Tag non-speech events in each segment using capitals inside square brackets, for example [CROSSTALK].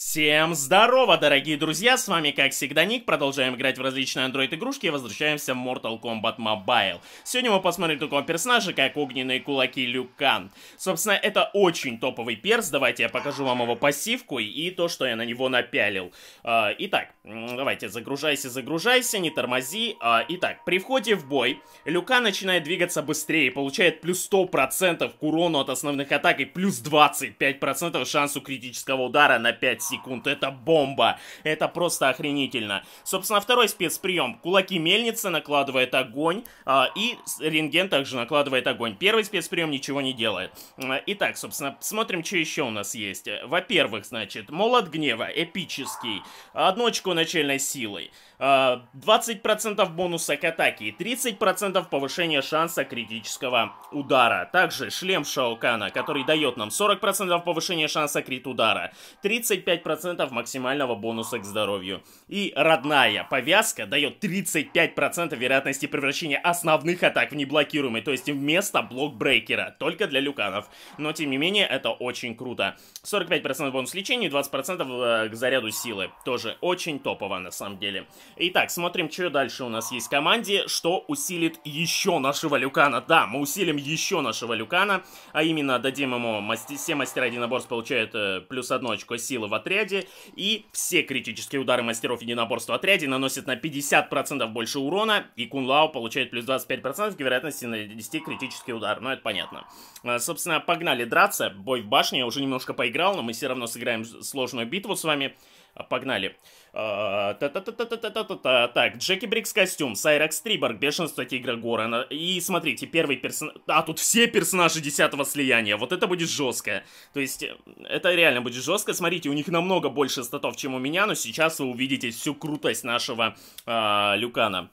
Всем здорово, дорогие друзья, с вами как всегда Ник, продолжаем играть в различные андроид игрушки и возвращаемся в Mortal Kombat Mobile. Сегодня мы посмотрим такого персонажа, как Огненные Кулаки Люкан. Собственно, это очень топовый перс, давайте я покажу вам его пассивку и то, что я на него напялил. А, итак, давайте, загружайся, загружайся, не тормози. А, итак, при входе в бой Люкан начинает двигаться быстрее, получает плюс 100% к урону от основных атак и плюс 25% шансу критического удара на 5 секунд. Это бомба. Это просто охренительно. Собственно, второй спецприем. Кулаки мельницы накладывает огонь, а, и рентген также накладывает огонь. Первый спецприем ничего не делает. А, итак, собственно, смотрим, что еще у нас есть. Во-первых, значит, молот гнева, эпический. одночку очку начальной силы. 20% а, бонуса к атаке и 30% повышения шанса критического удара. Также шлем Шаукана, который дает нам 40% повышения шанса крит удара, 35 25% максимального бонуса к здоровью. И родная повязка дает 35% вероятности превращения основных атак в неблокируемый, то есть вместо блокбрейкера, только для люканов. Но тем не менее, это очень круто. 45% бонус лечению и 20% э, к заряду силы. Тоже очень топово на самом деле. Итак, смотрим, что дальше у нас есть в команде, что усилит еще нашего люкана. Да, мы усилим еще нашего люкана, а именно дадим ему масти... все мастера единоборств получают э, плюс одно очко силы в отряд отряде, и все критические удары мастеров единоборства отряде наносят на 50% больше урона, и Кунлао получает плюс 25% вероятности на 10 критический удар, ну это понятно. А, собственно, погнали драться, бой в башне, я уже немножко поиграл, но мы все равно сыграем сложную битву с вами. А, погнали. Погнали. Э, так, Джеки Брикс костюм, Сайрекс Триборг, Бешенство Тигра Горана. И смотрите, первый персонаж... А, тут все персонажи десятого слияния. Вот это будет жестко. То есть, э, это реально будет жестко. Смотрите, у них намного больше статов, чем у меня, но сейчас вы увидите всю крутость нашего э, Люкана.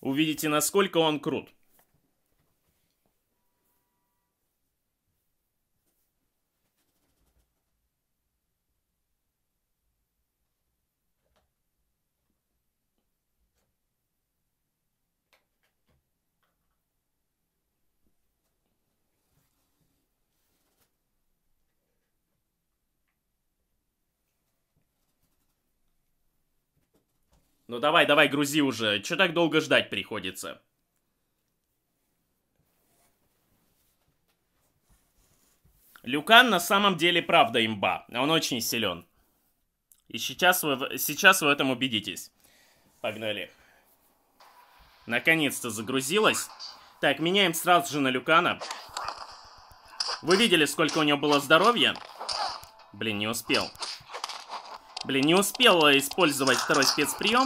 Увидите, насколько он крут. Ну давай, давай, грузи уже. Че так долго ждать приходится? Люкан на самом деле правда имба. Он очень силен. И сейчас вы, сейчас вы в этом убедитесь. Погнали. Наконец-то загрузилось. Так, меняем сразу же на Люкана. Вы видели, сколько у него было здоровья? Блин, не успел. Блин, не успел использовать второй спецприем.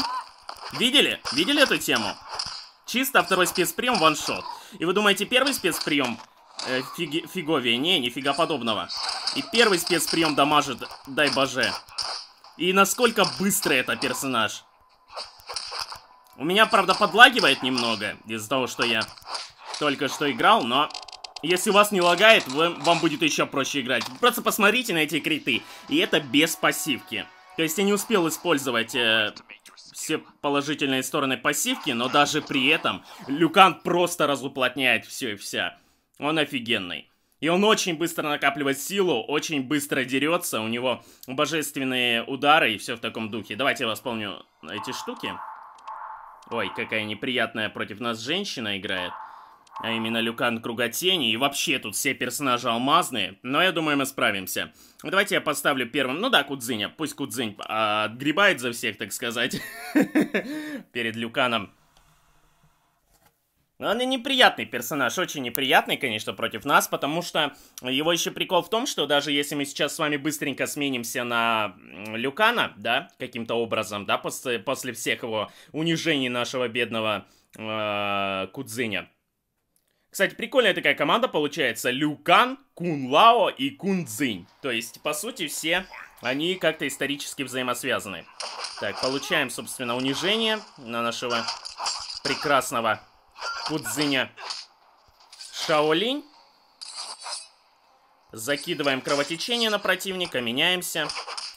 Видели? Видели эту тему? Чисто второй спецприем ваншот. И вы думаете, первый спецприем э, фиги, фиговее? Не, нифига подобного. И первый спецприем дамажит, дай боже. И насколько быстро это персонаж. У меня, правда, подлагивает немного из-за того, что я только что играл, но если у вас не лагает, вы, вам будет еще проще играть. Просто посмотрите на эти криты, и это без пассивки. То есть я не успел использовать э, все положительные стороны пассивки, но даже при этом Люкан просто разуплотняет все и вся. Он офигенный. И он очень быстро накапливает силу, очень быстро дерется, у него божественные удары и все в таком духе. Давайте я восполню эти штуки. Ой, какая неприятная против нас женщина играет. А именно Люкан Круготени. И вообще тут все персонажи алмазные. Но я думаю, мы справимся. Давайте я поставлю первым... Ну да, Кудзиня. Пусть Кудзинь а, отгребает за всех, так сказать. [LAUGHS] Перед Люканом. Но Он и неприятный персонаж, очень неприятный, конечно, против нас, потому что его еще прикол в том, что даже если мы сейчас с вами быстренько сменимся на Люкана, да, каким-то образом, да, после, после всех его унижений нашего бедного э, Кудзиня, кстати, прикольная такая команда получается. Люкан, Кун Лао и Кун Цзинь. То есть, по сути, все они как-то исторически взаимосвязаны. Так, получаем, собственно, унижение на нашего прекрасного Кудзиня Шаолинь. Закидываем кровотечение на противника, меняемся.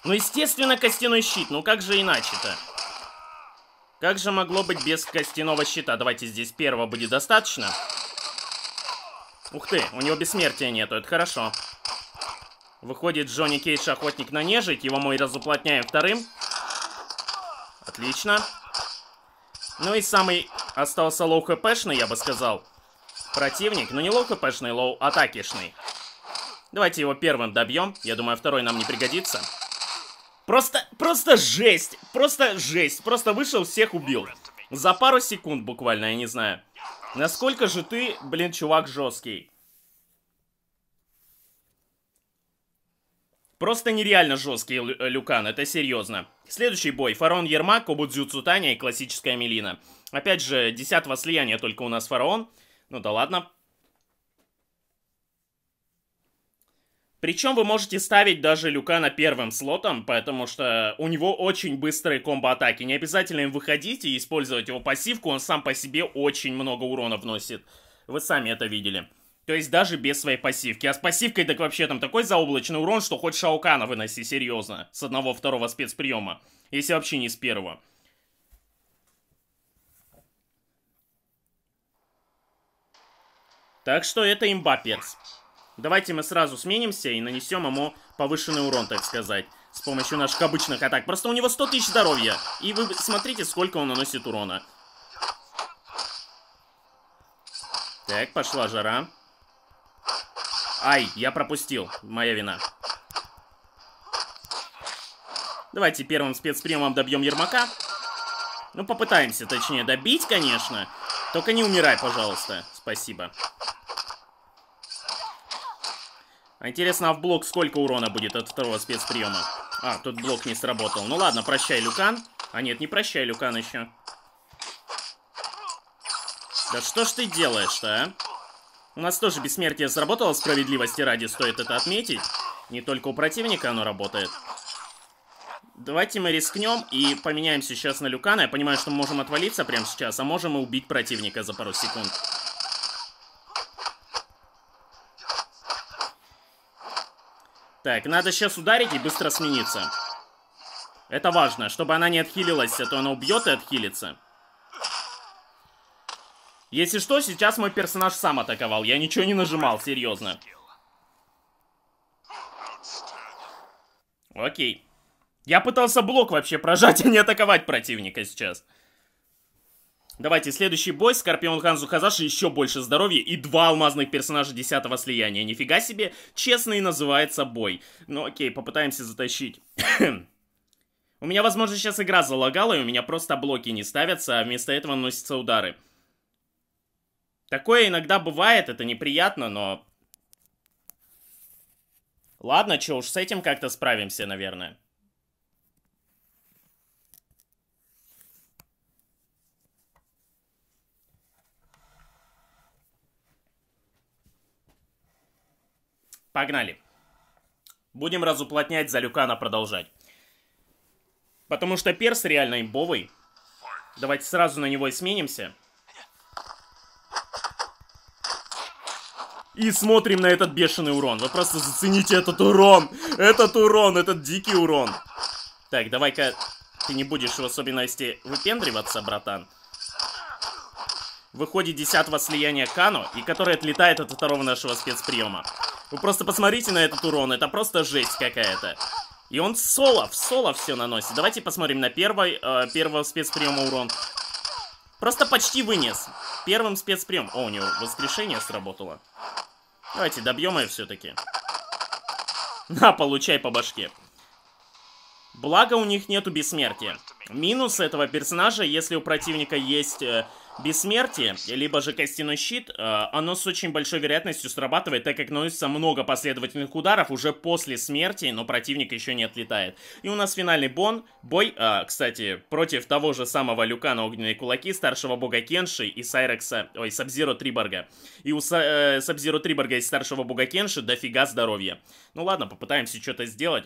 Ну, естественно, костяной щит. Ну, как же иначе-то? Как же могло быть без костяного щита? Давайте здесь первого будет достаточно. Достаточно. Ух ты, у него бессмертия нету, это хорошо. Выходит Джонни Кейдж охотник на нежить, его мы разуплотняем вторым. Отлично. Ну и самый остался лоу хпшный, я бы сказал. Противник, но ну не лоу хпшный, лоу атакишный. Давайте его первым добьем, я думаю второй нам не пригодится. Просто, просто жесть, просто жесть, просто вышел, всех убил. За пару секунд буквально, я не знаю. Насколько же ты, блин, чувак жесткий? Просто нереально жесткий э, Люкан, это серьезно. Следующий бой. Фараон Ермак, Кобудзю Цутаня и классическая Мелина. Опять же, десятого слияния только у нас Фараон. Ну да ладно. Причем вы можете ставить даже Люкана первым слотом, потому что у него очень быстрые комбо-атаки. Не обязательно им выходить и использовать его пассивку, он сам по себе очень много урона вносит. Вы сами это видели. То есть даже без своей пассивки. А с пассивкой так вообще там такой заоблачный урон, что хоть Шаукана выноси, серьезно. С одного-второго спецприема. Если вообще не с первого. Так что это имба перс. Давайте мы сразу сменимся и нанесем ему повышенный урон, так сказать. С помощью наших обычных атак. Просто у него 100 тысяч здоровья. И вы смотрите, сколько он наносит урона. Так, пошла жара. Ай, я пропустил. Моя вина. Давайте первым спецприемом добьем Ермака. Ну, попытаемся, точнее, добить, конечно. Только не умирай, пожалуйста. Спасибо. Спасибо. А интересно, а в блок сколько урона будет от второго спецприема? А, тут блок не сработал. Ну ладно, прощай, Люкан. А нет, не прощай, Люкан еще. Да что ж ты делаешь-то, а? У нас тоже бессмертие сработало справедливости ради, стоит это отметить. Не только у противника оно работает. Давайте мы рискнем и поменяемся сейчас на Люкана. Я понимаю, что мы можем отвалиться прямо сейчас, а можем и убить противника за пару секунд. Так, надо сейчас ударить и быстро смениться. Это важно, чтобы она не отхилилась, а то она убьет и отхилится. Если что, сейчас мой персонаж сам атаковал. Я ничего не нажимал, серьезно. Окей. Я пытался блок вообще прожать, [LAUGHS] а не атаковать противника сейчас. Сейчас. Давайте, следующий бой. Скорпион Ханзу Хазаши еще больше здоровья и два алмазных персонажа десятого слияния. Нифига себе, честно и называется бой. Ну окей, попытаемся затащить. [COUGHS] у меня, возможно, сейчас игра залагала, и у меня просто блоки не ставятся, а вместо этого наносятся удары. Такое иногда бывает, это неприятно, но... Ладно, что уж, с этим как-то справимся, наверное. Погнали. Будем разуплотнять за Люкана продолжать. Потому что перс реально имбовый. Давайте сразу на него и сменимся. И смотрим на этот бешеный урон. Вы просто зацените этот урон. Этот урон, этот дикий урон. Так, давай-ка ты не будешь в особенности выпендриваться, братан. Выходит десятого слияния Кану, и который отлетает от второго нашего спецприема. Вы просто посмотрите на этот урон, это просто жесть какая-то. И он соло, в соло все наносит. Давайте посмотрим на первый э, первого спецприема урон. Просто почти вынес. Первым спецприем. О, у него воскрешение сработало. Давайте добьем ее все-таки. На, получай по башке. Благо у них нету бессмертия. Минус этого персонажа, если у противника есть э, Бессмертие, либо же костяной щит, э, оно с очень большой вероятностью срабатывает, так как наносится много последовательных ударов уже после смерти, но противник еще не отлетает. И у нас финальный бон, бой, а, кстати, против того же самого Люка на Огненные Кулаки, старшего бога Кенши и Сайрекса, ой, Сабзиро Триборга. И у Са э, Сабзиро Триборга и старшего бога Кенши дофига здоровья. Ну ладно, попытаемся что-то сделать.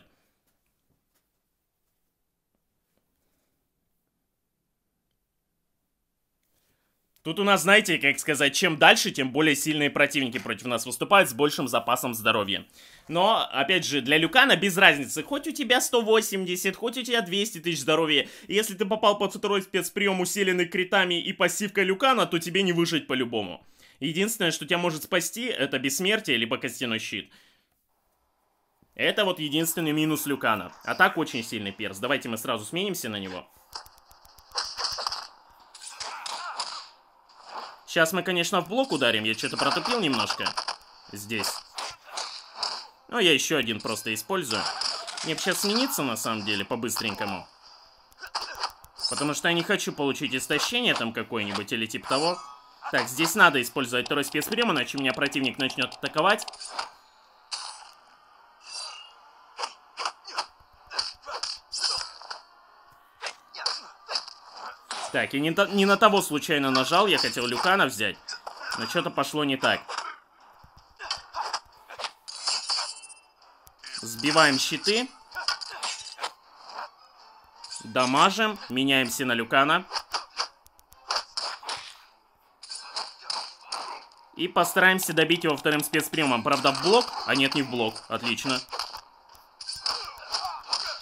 Тут у нас, знаете, как сказать, чем дальше, тем более сильные противники против нас выступают с большим запасом здоровья. Но, опять же, для Люкана без разницы, хоть у тебя 180, хоть у тебя 200 тысяч здоровья, если ты попал под второй спецприем, усиленный критами и пассивкой Люкана, то тебе не выжить по-любому. Единственное, что тебя может спасти, это бессмертие, либо костяной щит. Это вот единственный минус Люкана. А так очень сильный перс. Давайте мы сразу сменимся на него. Сейчас мы, конечно, в блок ударим. Я что-то протупил немножко. Здесь. Ну, я еще один просто использую. Мне бы сейчас смениться, на самом деле, по-быстренькому. Потому что я не хочу получить истощение там какое-нибудь или типа того. Так, здесь надо использовать второй спецприем, иначе меня противник начнет атаковать. Так, я не, не на того случайно нажал, я хотел Люкана взять. Но что-то пошло не так. Сбиваем щиты. Дамажим. Меняемся на Люкана. И постараемся добить его вторым спецприемом. Правда, в блок? А нет, не в блок. Отлично.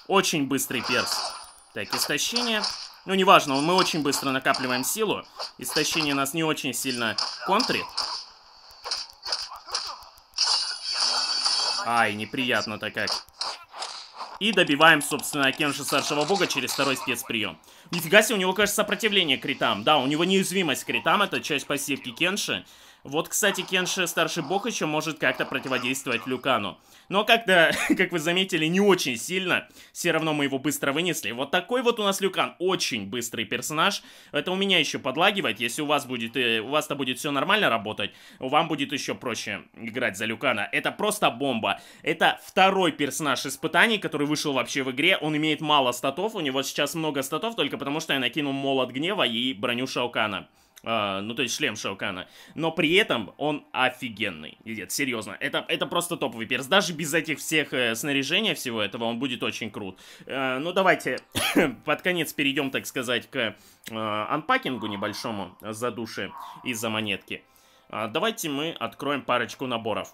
Очень быстрый перс. Так, истощение. Ну, неважно, мы очень быстро накапливаем силу. Истощение нас не очень сильно контрит. Ай, неприятно-то как. И добиваем, собственно, Кенши Старшего Бога через второй спецприем. Нифига себе, у него, конечно, сопротивление критам. Да, у него неуязвимость критам, это часть пассивки Кенши. Вот, кстати, Кенши Старший Бог еще может как-то противодействовать Люкану. Но как-то, [LAUGHS] как вы заметили, не очень сильно. Все равно мы его быстро вынесли. Вот такой вот у нас Люкан. Очень быстрый персонаж. Это у меня еще подлагивает. Если у вас будет, э, у вас-то будет все нормально работать, вам будет еще проще играть за Люкана. Это просто бомба. Это второй персонаж испытаний, который вышел вообще в игре. Он имеет мало статов. У него сейчас много статов, только потому что я накинул Молот Гнева и броню Шаукана. А, ну, то есть шлем Шаукана. Но при этом он офигенный. Нет, серьезно. Это, это просто топовый перс. Даже без этих всех э, снаряжения всего этого он будет очень крут. Э, ну, давайте [COUGHS] под конец перейдем, так сказать, к э, анпакингу небольшому за души и за монетки. Э, давайте мы откроем парочку наборов.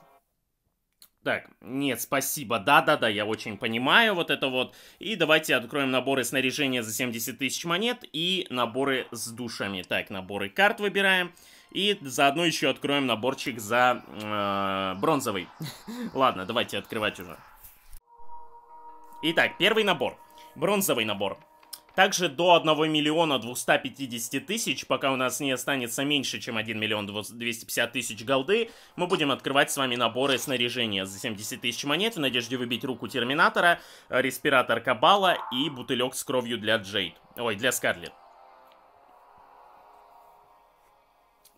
Так, нет, спасибо, да-да-да, я очень понимаю вот это вот. И давайте откроем наборы снаряжения за 70 тысяч монет и наборы с душами. Так, наборы карт выбираем. И заодно еще откроем наборчик за э, бронзовый. [LAUGHS] Ладно, давайте открывать уже. Итак, первый набор. Бронзовый набор. Также до 1 миллиона 250 тысяч, пока у нас не останется меньше, чем 1 миллион 250 тысяч голды, мы будем открывать с вами наборы снаряжения за 70 тысяч монет в надежде выбить руку Терминатора, э, респиратор Кабала и бутылек с кровью для Джейд. Ой, для Скарлет.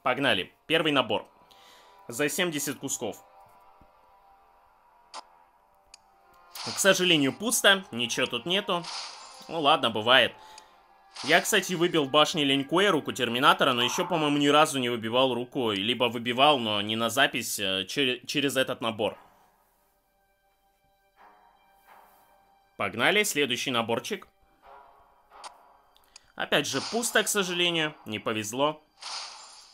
Погнали. Первый набор. За 70 кусков. К сожалению, пусто. Ничего тут нету. Ну ладно, бывает. Я, кстати, выбил башни Ленькуэ руку Терминатора, но еще, по-моему, ни разу не выбивал руку, Либо выбивал, но не на запись, э, чер через этот набор. Погнали, следующий наборчик. Опять же, пусто, к сожалению. Не повезло.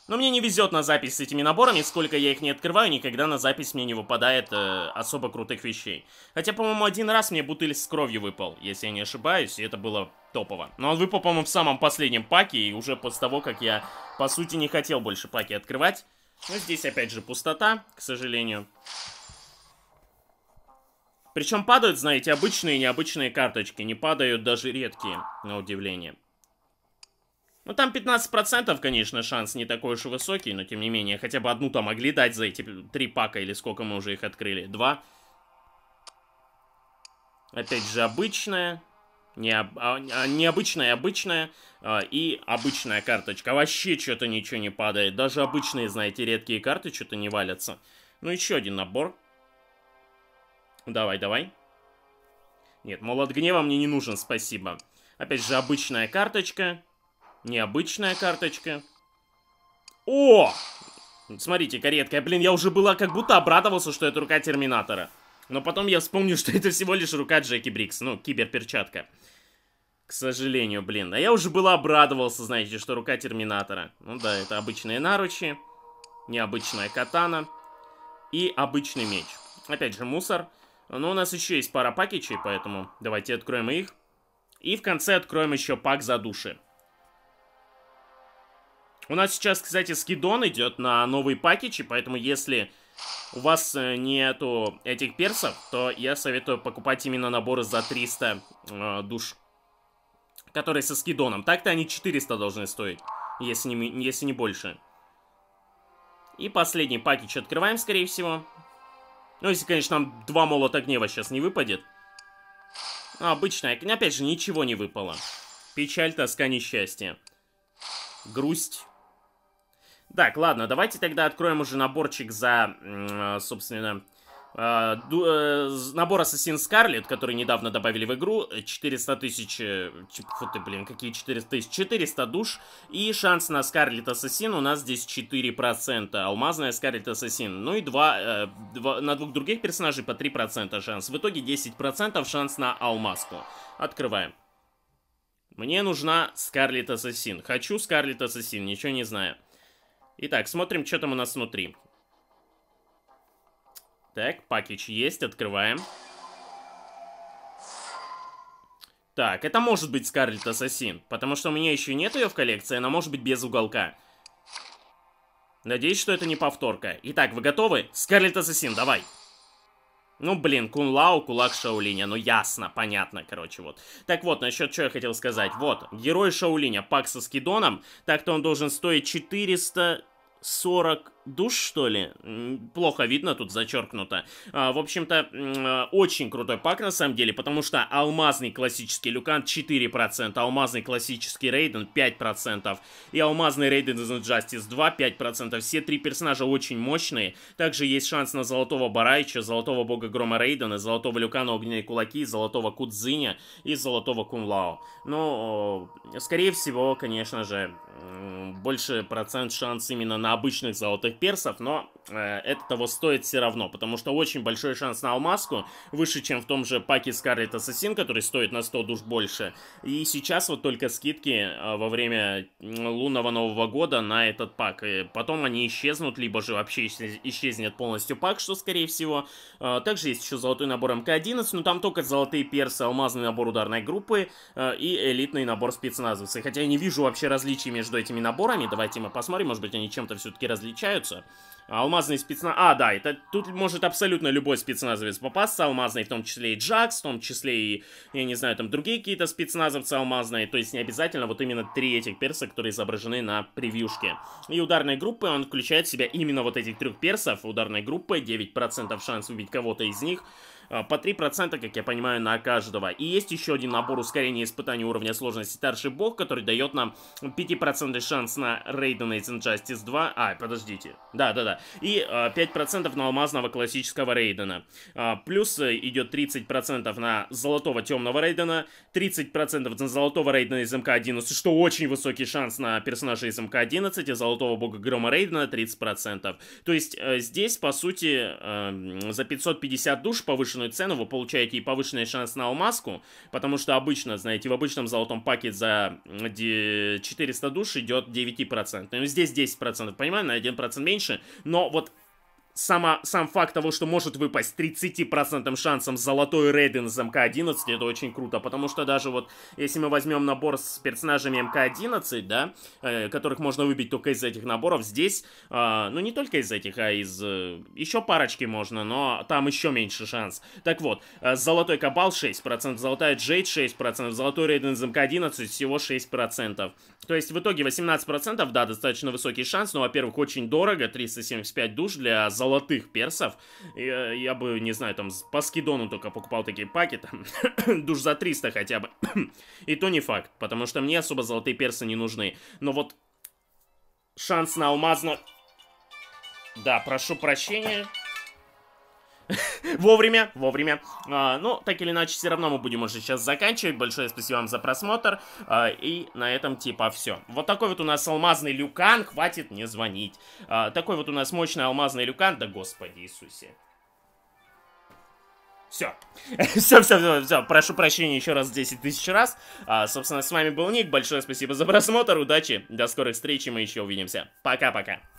Но мне не везет на запись с этими наборами, сколько я их не открываю, никогда на запись мне не выпадает э, особо крутых вещей. Хотя, по-моему, один раз мне бутыль с кровью выпал, если я не ошибаюсь, и это было топово. Но он выпал, по-моему, в самом последнем паке, и уже после того, как я, по сути, не хотел больше паки открывать. Но здесь, опять же, пустота, к сожалению. Причем падают, знаете, обычные и необычные карточки, не падают даже редкие, на удивление. Ну, там 15%, конечно, шанс не такой уж и высокий, но тем не менее, хотя бы одну-то могли дать за эти три пака, или сколько мы уже их открыли. Два. Опять же, обычная. Не, а, а, необычная, обычная а, и обычная карточка. Вообще что-то ничего не падает. Даже обычные, знаете, редкие карты что-то не валятся. Ну, еще один набор. Давай, давай. Нет, молот гнева мне не нужен, спасибо. Опять же, обычная карточка. Необычная карточка. О! смотрите каретка. Блин, я уже была как будто обрадовался, что это рука Терминатора. Но потом я вспомню, [LAUGHS] что это всего лишь рука Джеки Брикс. Ну, киберперчатка. К сожалению, блин. А я уже было обрадовался, знаете, что рука Терминатора. Ну да, это обычные наручи. Необычная катана. И обычный меч. Опять же, мусор. Но у нас еще есть пара пакетчей, поэтому давайте откроем их. И в конце откроем еще пак за души. У нас сейчас, кстати, скидон идет на новые пакетчи, поэтому если у вас э, нету этих персов, то я советую покупать именно наборы за 300 э, душ, которые со скидоном. Так-то они 400 должны стоить, если не, если не больше. И последний пакетч открываем, скорее всего. Ну, если, конечно, нам два молота гнева сейчас не выпадет. Ну, обычная. Опять же, ничего не выпало. Печаль, тоска, несчастье. Грусть. Так, ладно, давайте тогда откроем уже наборчик за, собственно, э, э, набор Assassin Scarlet, который недавно добавили в игру, 400 тысяч, э, фу ты, блин, какие 400 тысяч, 400 душ, и шанс на Scarlet Assassin у нас здесь 4%, алмазная Scarlet Assassin, ну и 2, 2 на двух других персонажей по 3% шанс, в итоге 10% шанс на алмазку. Открываем. Мне нужна Scarlet Assassin, хочу Scarlet Assassin, ничего не знаю. Итак, смотрим, что там у нас внутри. Так, пакетч есть, открываем. Так, это может быть Скарлетт Ассасин, потому что у меня еще нет ее в коллекции, она может быть без уголка. Надеюсь, что это не повторка. Итак, вы готовы? Скарлетт Ассасин, давай! Давай! Ну, блин, Кун Лао, кулак Шаолиня, ну ясно, понятно, короче, вот. Так вот, насчет чего я хотел сказать. Вот, герой шаулиня пак со скидоном, так-то он должен стоить 440 душ, что ли? Плохо видно, тут зачеркнуто. А, в общем-то, а, очень крутой пак на самом деле, потому что алмазный классический Люкан 4%, алмазный классический Рейден 5% и алмазный Рейден из Injustice 2 5%. Все три персонажа очень мощные. Также есть шанс на золотого Барайча, золотого бога Грома Рейдена, золотого Люкана Огненные Кулаки, золотого Кудзиня и золотого Кунлао. Но, э, скорее всего, конечно же, больше процент шанс именно на обычных золотых бесплатных персов, но э, это того стоит все равно, потому что очень большой шанс на алмазку, выше, чем в том же паке Scarlet Assassin, который стоит на 100 душ больше. И сейчас вот только скидки э, во время лунного Нового Года на этот пак. И потом они исчезнут, либо же вообще исчезнет полностью пак, что скорее всего. Э, также есть еще золотой набор МК-11, но там только золотые персы, алмазный набор ударной группы э, и элитный набор спецназовцев. Хотя я не вижу вообще различий между этими наборами. Давайте мы посмотрим, может быть они чем-то все-таки различаются попадаются. Алмазный спецназ... А, да, это тут может абсолютно любой спецназовец попасться, алмазный, в том числе и Джакс, в том числе и, я не знаю, там другие какие-то спецназовцы алмазные, то есть не обязательно вот именно три этих перса, которые изображены на превьюшке. И ударной группы он включает в себя именно вот этих трех персов, ударной группы 9% шанс убить кого-то из них, Э, по 3%, как я понимаю, на каждого. И есть еще один набор ускорения испытаний уровня сложности Старший Бог, который дает нам 5% шанс на Raiden из Injustice 2. А, подождите. Да-да-да. И 5% э, на алмазного классического Рейдена. Э, плюс идет 30% на золотого темного Рейдена, 30% на золотого Рейдена из МК-11, что очень высокий шанс на персонажа из МК-11, и а золотого бога Грома Рейдена 30%. То есть здесь, по сути, эм, за 550 душ повыше повышенную цену, вы получаете и повышенный шанс на алмазку, потому что обычно, знаете, в обычном золотом паке за 400 душ идет 9%. Ну, здесь 10%, понимаю, на 1% меньше, но вот сама, сам факт того, что может выпасть 30% шансом золотой Рейден из МК-11, это очень круто, потому что даже вот, если мы возьмем набор с персонажами МК-11, да, э, которых можно выбить только из этих наборов, здесь, э, ну не только из этих, а из э, еще парочки можно, но там еще меньше шанс. Так вот, э, золотой Кабал 6%, золотая Джейд 6%, золотой Рейден из МК-11 всего 6%. То есть в итоге 18%, да, достаточно высокий шанс, но, во-первых, очень дорого, 375 душ для золотой золотых персов. Я, я бы, не знаю, там по скидону только покупал такие пакеты [COUGHS] душ за 300 хотя бы. [COUGHS] И то не факт, потому что мне особо золотые персы не нужны. Но вот шанс на алмазную... Да, прошу прощения... [LAUGHS] вовремя, вовремя. А, ну, так или иначе, все равно мы будем уже сейчас заканчивать. Большое спасибо вам за просмотр. А, и на этом типа все. Вот такой вот у нас алмазный люкан. Хватит не звонить. А, такой вот у нас мощный алмазный люкан. Да господи Иисусе. Все. [LAUGHS] все, все, все, все. Прошу прощения еще раз 10 тысяч раз. А, собственно, с вами был Ник. Большое спасибо за просмотр. Удачи. До скорых встреч. И мы еще увидимся. Пока-пока.